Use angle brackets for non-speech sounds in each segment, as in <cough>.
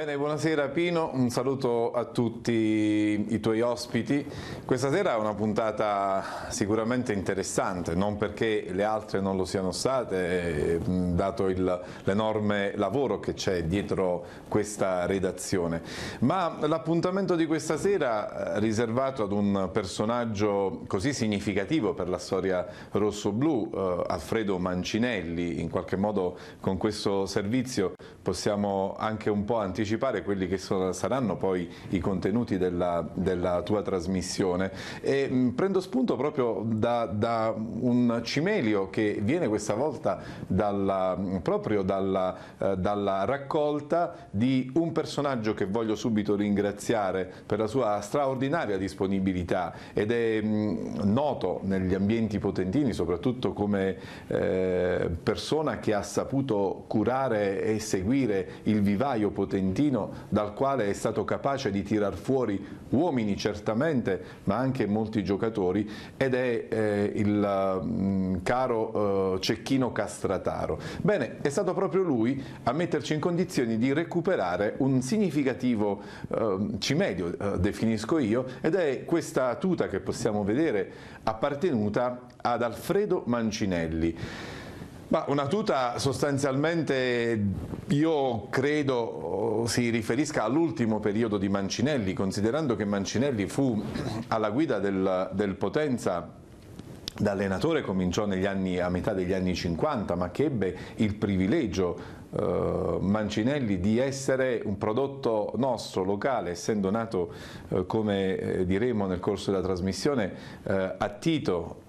Bene, buonasera Pino, un saluto a tutti i tuoi ospiti. Questa sera è una puntata sicuramente interessante, non perché le altre non lo siano state, eh, dato l'enorme lavoro che c'è dietro questa redazione, ma l'appuntamento di questa sera eh, riservato ad un personaggio così significativo per la storia rosso-blu, eh, Alfredo Mancinelli, in qualche modo con questo servizio possiamo anche un po' anticipare anticipare quelli che sono, saranno poi i contenuti della, della tua trasmissione e mh, prendo spunto proprio da, da, un cimelio che viene questa volta dalla, proprio dalla, eh, dalla raccolta di un personaggio che voglio subito ringraziare per la sua straordinaria disponibilità ed è mh, noto negli ambienti potentini soprattutto come eh, persona che ha saputo curare e seguire il vivaio potentino Trentino dal quale è stato capace di tirar fuori uomini certamente ma anche molti giocatori ed è eh, il mh, mm, caro eh, Cecchino Castrataro. Bene, è stato proprio lui a metterci in condizioni di recuperare un significativo ehm, eh, cimedio, definisco io, ed è questa tuta che possiamo vedere appartenuta ad Alfredo Mancinelli. Ma una tuta sostanzialmente io credo oh, si riferisca all'ultimo periodo di Mancinelli, considerando che Mancinelli fu alla guida del, del Potenza da allenatore cominciò anni, a metà degli anni 50, ma che ebbe il privilegio eh, Mancinelli di essere un prodotto nostro, locale, essendo nato, eh, come eh, diremo nel corso della trasmissione, eh, a Tito,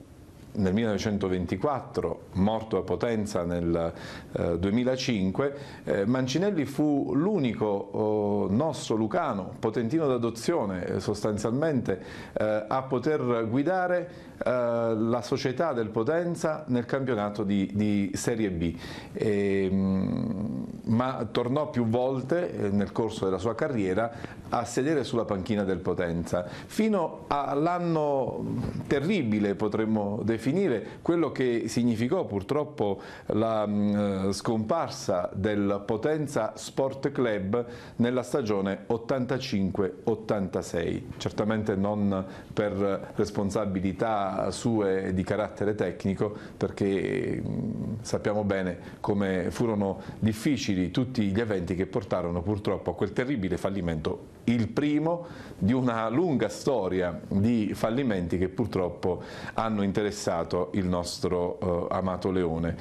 nel 1924, morto a Potenza nel eh, 2005, eh, Mancinelli fu l'unico oh, nostro lucano, potentino d'adozione eh, sostanzialmente, eh, a poter guidare eh, la società del Potenza nel campionato di, di Serie B. E, ehm, ma tornò più volte eh, nel corso della sua carriera a sedere sulla panchina del Potenza, fino all'anno terribile potremmo definire definire quello che significò purtroppo la mh, mm, eh, scomparsa del Potenza Sport Club nella stagione 85-86. Certamente non per responsabilità sue di carattere tecnico, perché mh, mm, sappiamo bene come furono difficili tutti gli eventi che portarono purtroppo a quel terribile fallimento il primo di una lunga storia di fallimenti che purtroppo hanno interessato il nostro eh, amato Leone.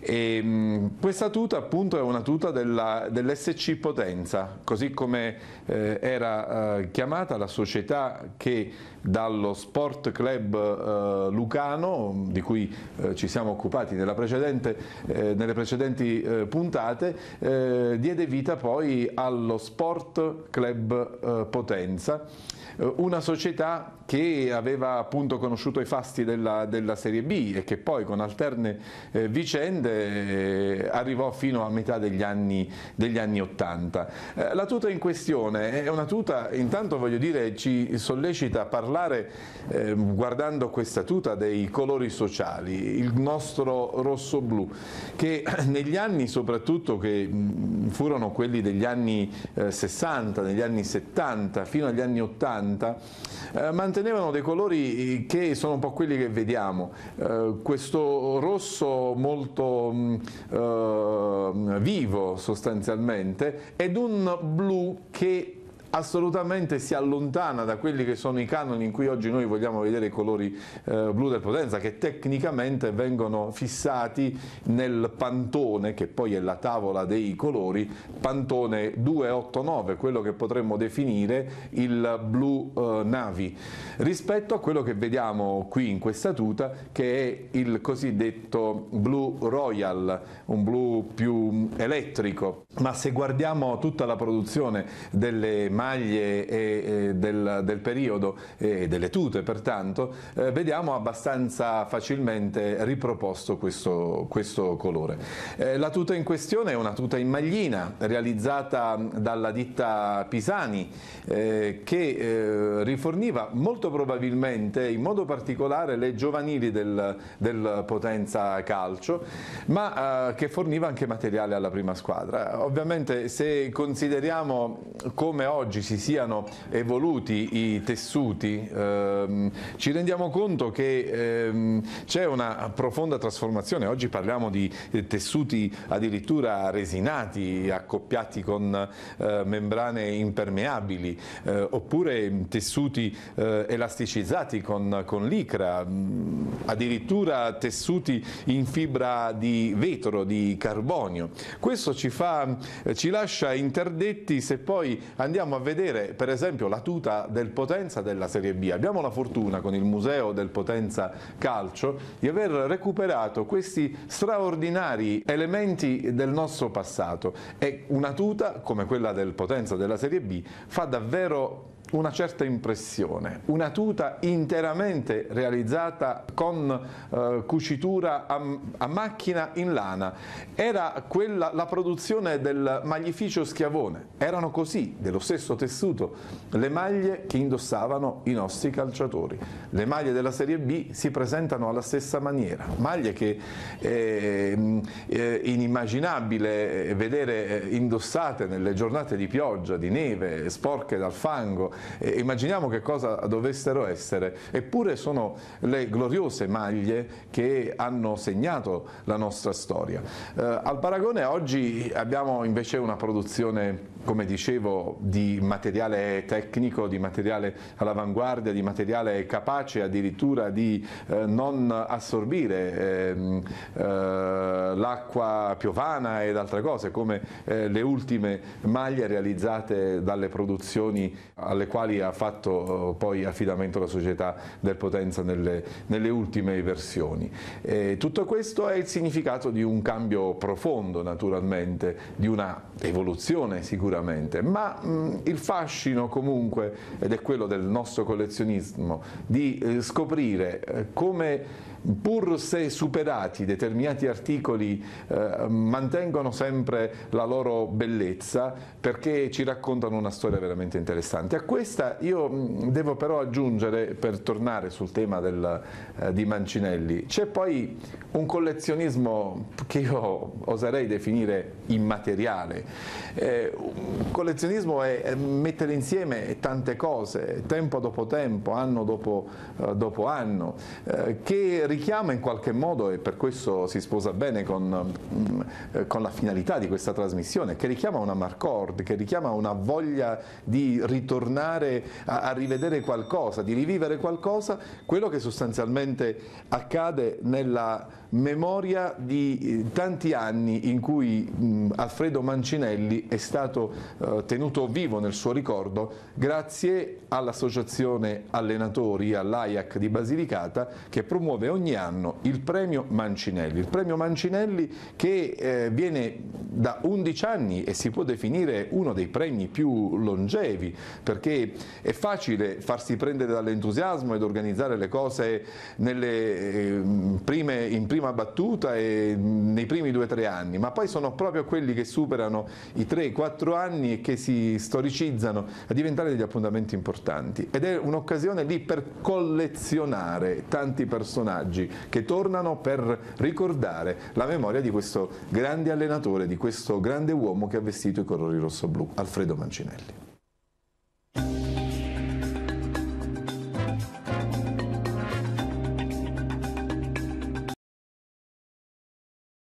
E, ehm, mh, questa tuta appunto è una tuta dell'SC Potenza, così come eh, era eh, chiamata la società che dallo Sport Club eh, Lucano, di cui eh, ci siamo occupati precedente, eh, nelle precedenti puntate, diede vita poi allo Sport Club eh, Potenza, eh, una società che aveva appunto conosciuto i fasti della, della Serie B e che poi con alterne eh, vicende eh, arrivò fino a metà degli anni, degli anni 80. Eh, la tuta in questione è una tuta, intanto voglio dire, ci sollecita a parlare ehm, guardando questa tuta dei colori sociali, il nostro rosso-blu, che <clears throat> negli anni soprattutto che mm, furono quelli degli anni 60, negli anni 70, 70 fino agli anni 80 eh, mantenevano dei colori eh, che sono un po' quelli che vediamo, eh, questo rosso molto mh, mm, eh, vivo sostanzialmente ed un blu che assolutamente si allontana da quelli che sono i canoni in cui oggi noi vogliamo vedere i colori eh, blu del Potenza, che tecnicamente vengono fissati nel pantone, che poi è la tavola dei colori, pantone 289, quello che potremmo definire il blu eh, navi, rispetto a quello che vediamo qui in questa tuta, che è il cosiddetto blu royal, un blu più elettrico. Ma se guardiamo tutta la produzione delle macchine, maglie e, e del, del, periodo e delle tute pertanto, eh, vediamo abbastanza facilmente riproposto questo, questo colore. Eh, la tuta in questione è una tuta in maglina realizzata dalla ditta Pisani eh, che eh, riforniva molto probabilmente in modo particolare le giovanili del, del Potenza Calcio ma eh, che forniva anche materiale alla prima squadra. Ovviamente se consideriamo come oggi oggi si siano evoluti i tessuti, ehm, ci rendiamo conto che ehm, c'è una profonda trasformazione. Oggi parliamo di eh, tessuti addirittura resinati, accoppiati con eh, membrane impermeabili, eh, oppure tessuti eh, elasticizzati con, con licra, mm, addirittura tessuti in fibra di vetro, di carbonio. Questo ci, fa, eh, ci lascia interdetti se poi andiamo a vedere per esempio la tuta del Potenza della Serie B. Abbiamo la fortuna con il Museo del Potenza Calcio di aver recuperato questi straordinari elementi del nostro passato e una tuta come quella del Potenza della Serie B fa davvero una certa impressione, una tuta interamente realizzata con eh, cucitura a, a, macchina in lana, era quella, la produzione del maglificio schiavone, erano così, dello stesso tessuto, le maglie che indossavano i nostri calciatori, le maglie della Serie B si presentano alla stessa maniera, maglie che è, ehm, è eh, inimmaginabile eh, vedere eh, indossate nelle giornate di pioggia, di neve, sporche dal fango, eh, immaginiamo che cosa dovessero essere, eppure sono le gloriose maglie che hanno segnato la nostra storia. Eh, al paragone oggi abbiamo invece una produzione, come dicevo, di materiale tecnico, di materiale all'avanguardia, di materiale capace addirittura di eh, non assorbire ehm, eh, l'acqua piovana ed altre cose, come eh, le ultime maglie realizzate dalle produzioni alle alle quali ha fatto eh, poi affidamento la società del Potenza nelle, nelle ultime versioni. E tutto questo è il significato di un cambio profondo naturalmente, di una evoluzione sicuramente, ma mh, mm, il fascino comunque, ed è quello del nostro collezionismo, di eh, scoprire eh, come pur se superati determinati articoli eh, mantengono sempre la loro bellezza perché ci raccontano una storia veramente interessante. A questa io devo però aggiungere, per tornare sul tema del, eh, di Mancinelli, c'è poi un collezionismo che io oserei definire immateriale. Eh, collezionismo è mettere insieme tante cose, tempo dopo tempo, anno dopo, eh, dopo anno, eh, che richiama in qualche modo, e per questo si sposa bene con, mm, eh, con la finalità di questa trasmissione, che richiama una Marcord, che richiama una voglia di ritornare a, a rivedere qualcosa, di rivivere qualcosa, quello che sostanzialmente accade nella memoria di eh, tanti anni in cui mh, Alfredo Mancinelli è stato eh, tenuto vivo nel suo ricordo grazie all'associazione allenatori all'AIAC di Basilicata che promuove ogni anno il premio Mancinelli. Il premio Mancinelli che eh, viene da 11 anni e si può definire uno dei premi più longevi perché è facile farsi prendere dall'entusiasmo ed organizzare le cose nelle, eh, prime, in prima prima battuta e nei primi 2-3 anni, ma poi sono proprio quelli che superano i 3-4 anni e che si storicizzano a diventare degli appuntamenti importanti. Ed è un'occasione lì per collezionare tanti personaggi che tornano per ricordare la memoria di questo grande allenatore, di questo grande uomo che ha vestito i colori rosso-blu, Alfredo Mancinelli.